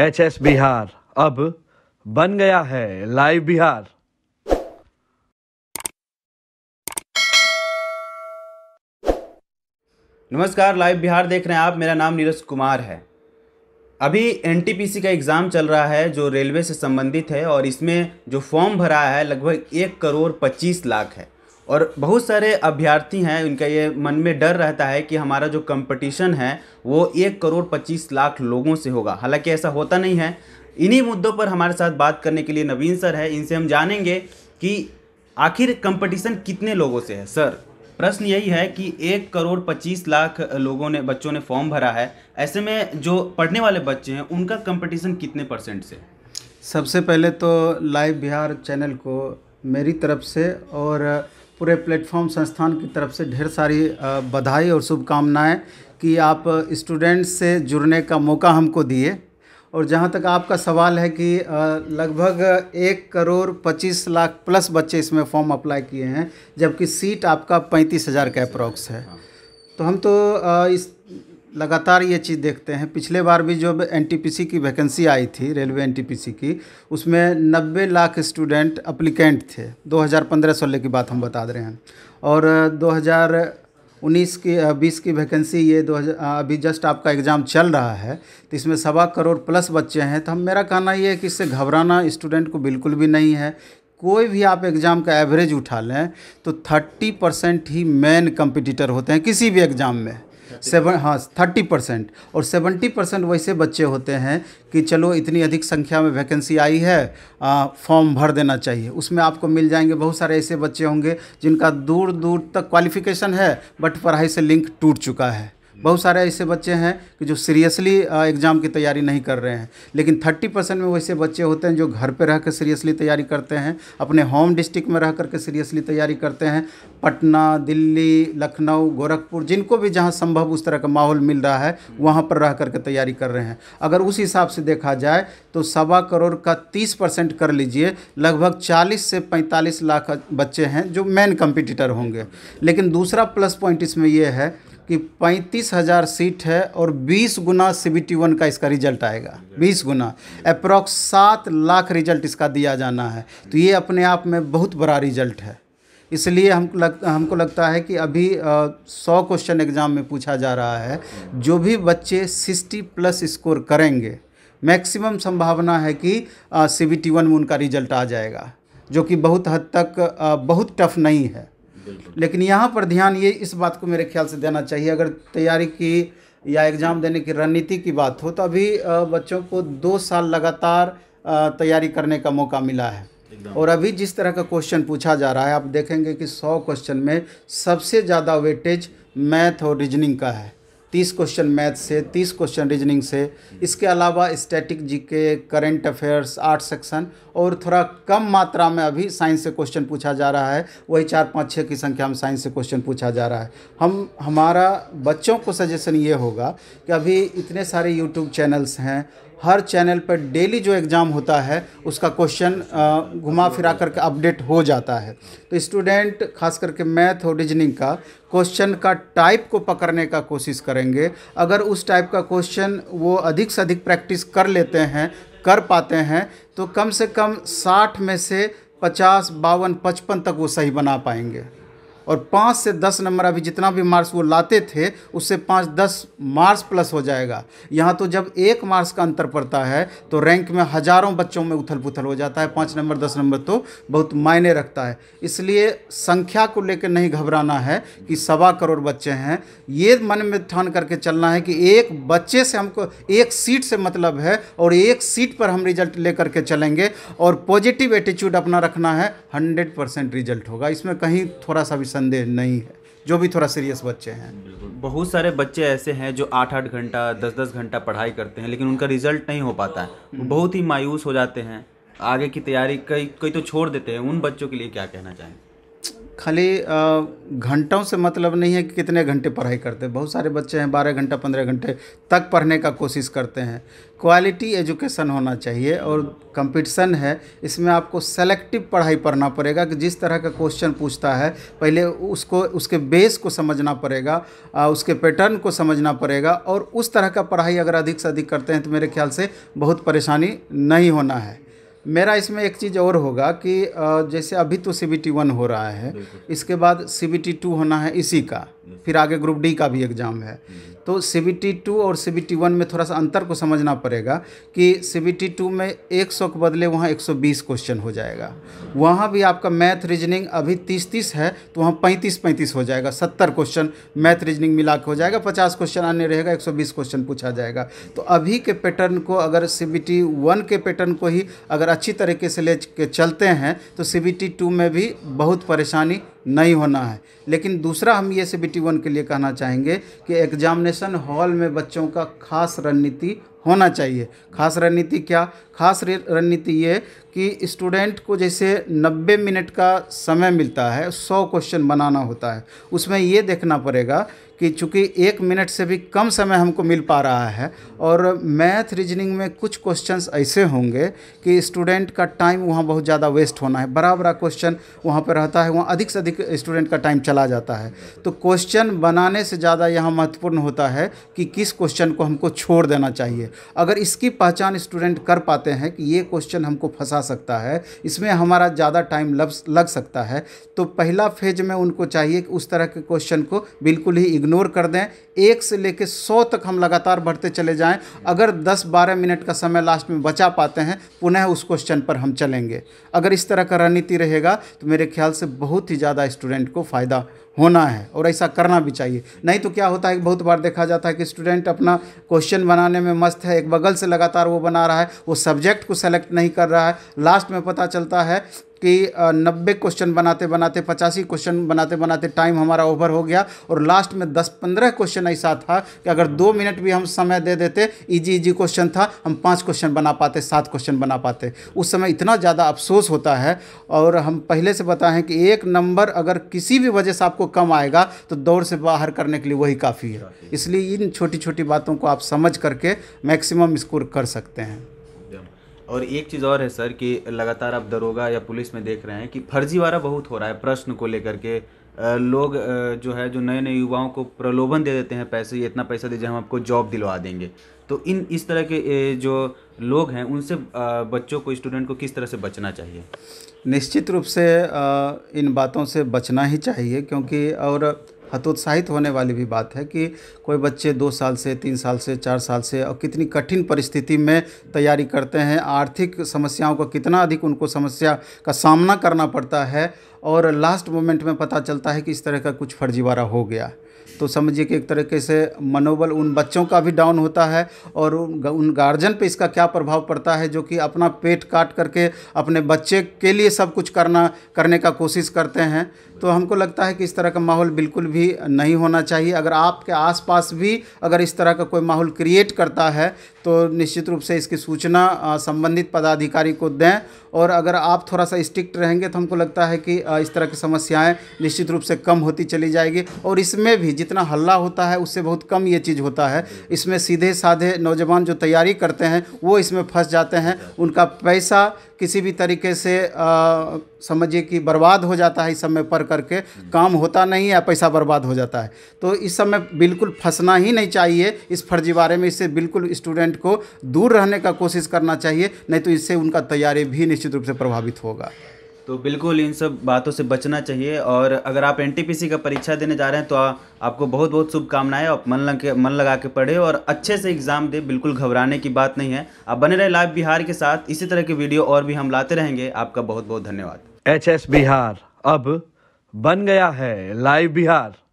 H S Bihar अब बन गया है लाइव बिहार नमस्कार लाइव बिहार देख रहे हैं आप मेरा नाम नीरज कुमार है अभी एनटीपीसी का एग्ज़ाम चल रहा है जो रेलवे से संबंधित है और इसमें जो फॉर्म भरा है लगभग एक करोड़ पच्चीस लाख है और बहुत सारे अभ्यर्थी हैं उनका ये मन में डर रहता है कि हमारा जो कंपटीशन है वो एक करोड़ पच्चीस लाख लोगों से होगा हालांकि ऐसा होता नहीं है इन्हीं मुद्दों पर हमारे साथ बात करने के लिए नवीन सर है इनसे हम जानेंगे कि आखिर कंपटीशन कितने लोगों से है सर प्रश्न यही है कि एक करोड़ पच्चीस लाख लोगों ने बच्चों ने फॉर्म भरा है ऐसे में जो पढ़ने वाले बच्चे हैं उनका कंपटीशन कितने परसेंट से सबसे पहले तो लाइव बिहार चैनल को मेरी तरफ से और पूरे प्लेटफॉर्म संस्थान की तरफ से ढेर सारी बधाई और शुभकामनाएं कि आप स्टूडेंट्स से जुड़ने का मौका हमको दिए और जहाँ तक आपका सवाल है कि लगभग एक करोड़ पच्चीस लाख प्लस बच्चे इसमें फॉर्म अप्लाई किए हैं जबकि सीट आपका पैंतीस हज़ार का अप्रॉक्स है हाँ। तो हम तो इस लगातार ये चीज़ देखते हैं पिछले बार भी जो एनटीपीसी की वैकेंसी आई थी रेलवे एनटीपीसी की उसमें 90 लाख स्टूडेंट अप्लीकेंट थे 2015 सोलह की बात हम बता रहे हैं और 2019 की 20 की वैकेंसी ये दो अभी जस्ट आपका एग्ज़ाम चल रहा है तो इसमें सवा करोड़ प्लस बच्चे हैं तो हम मेरा कहना ये है कि इससे घबराना स्टूडेंट को बिल्कुल भी नहीं है कोई भी आप एग्ज़ाम का एवरेज उठा लें तो थर्टी परसेंट ही मेन कंपटीटर होते हैं किसी भी एग्ज़ाम में सेवन हाँ थर्टी परसेंट और सेवेंटी परसेंट वैसे बच्चे होते हैं कि चलो इतनी अधिक संख्या में वैकेंसी आई है फॉर्म भर देना चाहिए उसमें आपको मिल जाएंगे बहुत सारे ऐसे बच्चे होंगे जिनका दूर दूर तक क्वालिफिकेशन है बट पढ़ाई से लिंक टूट चुका है बहुत सारे ऐसे बच्चे हैं कि जो सीरियसली एग्ज़ाम की तैयारी नहीं कर रहे हैं लेकिन थर्टी परसेंट में वैसे बच्चे होते हैं जो घर पर रह कर सीरियसली तैयारी करते हैं अपने होम डिस्ट्रिक्ट में रह कर के सीरियसली तैयारी करते हैं पटना दिल्ली लखनऊ गोरखपुर जिनको भी जहाँ संभव उस तरह का माहौल मिल रहा है वहाँ पर रह कर के तैयारी कर रहे हैं अगर उस हिसाब से देखा जाए तो सवा करोड़ का तीस परसेंट कर लीजिए लगभग चालीस से पैंतालीस लाख बच्चे हैं जो मेन कंपिटिटर होंगे लेकिन दूसरा प्लस पॉइंट इसमें यह है कि पैंतीस हज़ार सीट है और बीस गुना सी बी टी वन का इसका रिजल्ट आएगा बीस गुना अप्रॉक्स सात लाख रिजल्ट इसका दिया जाना है तो ये अपने आप में बहुत बड़ा रिजल्ट है इसलिए हम लग हमको लगता है कि अभी सौ क्वेश्चन एग्ज़ाम में पूछा जा रहा है जो भी बच्चे सिक्सटी प्लस स्कोर करेंगे मैक्सिमम संभावना है कि सी बी टी वन में उनका रिजल्ट आ जाएगा जो कि बहुत हद तक आ, बहुत टफ नहीं है लेकिन यहाँ पर ध्यान ये इस बात को मेरे ख्याल से देना चाहिए अगर तैयारी की या एग्ज़ाम देने की रणनीति की बात हो तो अभी बच्चों को दो साल लगातार तैयारी करने का मौका मिला है और अभी जिस तरह का क्वेश्चन पूछा जा रहा है आप देखेंगे कि सौ क्वेश्चन में सबसे ज़्यादा वेटेज मैथ और रीजनिंग का है तीस क्वेश्चन मैथ से तीस क्वेश्चन रीजनिंग से इसके अलावा static GK current affairs art section और थोड़ा कम मात्रा में अभी साइंस से क्वेश्चन पूछा जा रहा है वही चार पाँच छः की संख्या में साइंस से क्वेश्चन पूछा जा रहा है हम हमारा बच्चों को सजेशन ये होगा कि अभी इतने सारे यूट्यूब चैनल्स हैं हर चैनल पर डेली जो एग्ज़ाम होता है उसका क्वेश्चन घुमा फिरा करके अपडेट हो जाता है तो स्टूडेंट खास करके मैथ और रीजनिंग का क्वेश्चन का टाइप को पकड़ने का कोशिश करेंगे अगर उस टाइप का क्वेश्चन वो अधिक से अधिक प्रैक्टिस कर लेते हैं कर पाते हैं तो कम से कम साठ में से पचास बावन पचपन तक वो सही बना पाएंगे और पाँच से दस नंबर अभी जितना भी मार्क्स वो लाते थे उससे पाँच दस मार्क्स प्लस हो जाएगा यहाँ तो जब एक मार्क्स का अंतर पड़ता है तो रैंक में हज़ारों बच्चों में उथल पुथल हो जाता है पाँच नंबर दस नंबर तो बहुत मायने रखता है इसलिए संख्या को लेकर नहीं घबराना है कि सवा करोड़ बच्चे हैं ये मन में ठान करके चलना है कि एक बच्चे से हमको एक सीट से मतलब है और एक सीट पर हम रिजल्ट लेकर के चलेंगे और पॉजिटिव एटीट्यूड अपना रखना है हंड्रेड परसेंट रिजल्ट होगा इसमें कहीं थोड़ा सा भी संदेह नहीं है जो भी थोड़ा सीरियस बच्चे हैं बहुत सारे बच्चे ऐसे हैं जो आठ आठ घंटा दस दस घंटा पढ़ाई करते हैं लेकिन उनका रिजल्ट नहीं हो पाता है हम्म। बहुत ही मायूस हो जाते हैं आगे की तैयारी कई कई तो छोड़ देते हैं उन बच्चों के लिए क्या कहना चाहेंगे खाली घंटों से मतलब नहीं है कि कितने घंटे पढ़ाई करते हैं बहुत सारे बच्चे हैं बारह घंटा पंद्रह घंटे तक पढ़ने का कोशिश करते हैं क्वालिटी एजुकेशन होना चाहिए और कंपटीशन है इसमें आपको सेलेक्टिव पढ़ाई पढ़ना पड़ेगा कि जिस तरह का क्वेश्चन पूछता है पहले उसको उसके बेस को समझना पड़ेगा उसके पैटर्न को समझना पड़ेगा और उस तरह का पढ़ाई अगर अधिक से अधिक करते हैं तो मेरे ख्याल से बहुत परेशानी नहीं होना है मेरा इसमें एक चीज़ और होगा कि जैसे अभी तो सी बी टी वन हो रहा है इसके बाद सी बी टी टू होना है इसी का फिर आगे ग्रुप डी का भी एग्ज़ाम है तो सी बी टी टू और सी बी टी वन में थोड़ा सा अंतर को समझना पड़ेगा कि सी बी टी टू में एक सौ के बदले वहाँ एक सौ बीस क्वेश्चन हो जाएगा वहाँ भी आपका मैथ रीजनिंग अभी तीस तीस है तो वहाँ पैंतीस पैंतीस हो जाएगा सत्तर क्वेश्चन मैथ रीजनिंग मिला के हो जाएगा पचास क्वेश्चन आने रहेगा एक सौ बीस क्वेश्चन पूछा जाएगा तो अभी के पैटर्न को अगर सी बी टी वन के पैटर्न को ही अगर अच्छी तरीके से ले के चलते हैं तो सी बी टी टू में भी बहुत परेशानी नहीं होना है लेकिन दूसरा हम ये सी वन के लिए कहना चाहेंगे कि एग्जामिनेशन हॉल में बच्चों का खास रणनीति होना चाहिए खास रणनीति क्या खास रणनीति ये कि स्टूडेंट को जैसे 90 मिनट का समय मिलता है 100 क्वेश्चन बनाना होता है उसमें ये देखना पड़ेगा कि चूँकि एक मिनट से भी कम समय हमको मिल पा रहा है और मैथ रीजनिंग में कुछ क्वेश्चंस ऐसे होंगे कि स्टूडेंट का टाइम वहाँ बहुत ज़्यादा वेस्ट होना है बड़ा बड़ा क्वेश्चन वहाँ पर रहता है वहाँ अधिक से अधिक स्टूडेंट का टाइम चला जाता है तो क्वेश्चन बनाने से ज़्यादा यहाँ महत्वपूर्ण होता है कि किस क्वेश्चन को हमको छोड़ देना चाहिए अगर इसकी पहचान स्टूडेंट कर पाते हैं कि ये क्वेश्चन हमको फंसा सकता है इसमें हमारा ज़्यादा टाइम लग सकता है तो पहला फेज में उनको चाहिए कि उस तरह के क्वेश्चन को बिल्कुल ही इग्नोर कर दें एक से लेकर सौ तक हम लगातार बढ़ते चले जाएं अगर दस बारह मिनट का समय लास्ट में बचा पाते हैं पुनः उस क्वेश्चन पर हम चलेंगे अगर इस तरह का रणनीति रहेगा तो मेरे ख्याल से बहुत ही ज़्यादा स्टूडेंट को फ़ायदा होना है और ऐसा करना भी चाहिए नहीं तो क्या होता है बहुत बार देखा जाता है कि स्टूडेंट अपना क्वेश्चन बनाने में मस्त है एक बगल से लगातार वो बना रहा है वो सब्जेक्ट को सेलेक्ट नहीं कर रहा है लास्ट में पता चलता है कि नब्बे क्वेश्चन बनाते बनाते पचासी क्वेश्चन बनाते बनाते टाइम हमारा ओवर हो गया और लास्ट में दस पंद्रह क्वेश्चन ऐसा था कि अगर दो मिनट भी हम समय दे देते इजी इजी क्वेश्चन था हम पाँच क्वेश्चन बना पाते सात क्वेश्चन बना पाते उस समय इतना ज़्यादा अफसोस होता है और हम पहले से बताएं कि एक नंबर अगर किसी भी वजह से आपको कम आएगा तो दौड़ से बाहर करने के लिए वही काफ़ी है इसलिए इन छोटी छोटी बातों को आप समझ करके मैक्सिमम स्कोर कर सकते हैं और एक चीज़ और है सर कि लगातार आप दरोगा या पुलिस में देख रहे हैं कि फर्जीवाड़ा बहुत हो रहा है प्रश्न को लेकर के लोग जो है जो नए नए युवाओं को प्रलोभन दे देते हैं पैसे ये इतना पैसा दीजिए हम आपको जॉब दिलवा देंगे तो इन इस तरह के जो लोग हैं उनसे बच्चों को स्टूडेंट को किस तरह से बचना चाहिए निश्चित रूप से इन बातों से बचना ही चाहिए क्योंकि और हतोत्साहित होने वाली भी बात है कि कोई बच्चे दो साल से तीन साल से चार साल से और कितनी कठिन परिस्थिति में तैयारी करते हैं आर्थिक समस्याओं का कितना अधिक उनको समस्या का सामना करना पड़ता है और लास्ट मोमेंट में पता चलता है कि इस तरह का कुछ फर्जीवाड़ा हो गया तो समझिए कि एक तरीके से मनोबल उन बच्चों का भी डाउन होता है और उन गार्जियन पे इसका क्या प्रभाव पड़ता है जो कि अपना पेट काट करके अपने बच्चे के लिए सब कुछ करना करने का कोशिश करते हैं तो हमको लगता है कि इस तरह का माहौल बिल्कुल भी नहीं होना चाहिए अगर आपके आसपास भी अगर इस तरह का कोई माहौल क्रिएट करता है तो निश्चित रूप से इसकी सूचना संबंधित पदाधिकारी को दें और अगर आप थोड़ा सा स्ट्रिक्ट रहेंगे तो हमको लगता है कि इस तरह की समस्याएँ निश्चित रूप से कम होती चली जाएगी और इसमें भी जितना हल्ला होता है उससे बहुत कम ये चीज़ होता है इसमें सीधे साधे नौजवान जो तैयारी करते हैं वो इसमें फंस जाते हैं उनका पैसा किसी भी तरीके से समझिए कि बर्बाद हो जाता है इस समय पर करके काम होता नहीं है पैसा बर्बाद हो जाता है तो इस समय बिल्कुल फंसना ही नहीं चाहिए इस फर्जीवाड़े में इससे बिल्कुल स्टूडेंट को दूर रहने का कोशिश करना चाहिए नहीं तो इससे उनका तैयारी भी निश्चित रूप से प्रभावित होगा तो बिल्कुल इन सब बातों से बचना चाहिए और अगर आप एनटीपीसी का परीक्षा देने जा रहे हैं तो आ, आपको बहुत बहुत शुभकामनाएं आप मन लग मन लगा के पढ़े और अच्छे से एग्ज़ाम दें बिल्कुल घबराने की बात नहीं है आप बने रहे लाइव बिहार के साथ इसी तरह के वीडियो और भी हम लाते रहेंगे आपका बहुत बहुत धन्यवाद एच बिहार अब बन गया है लाइव बिहार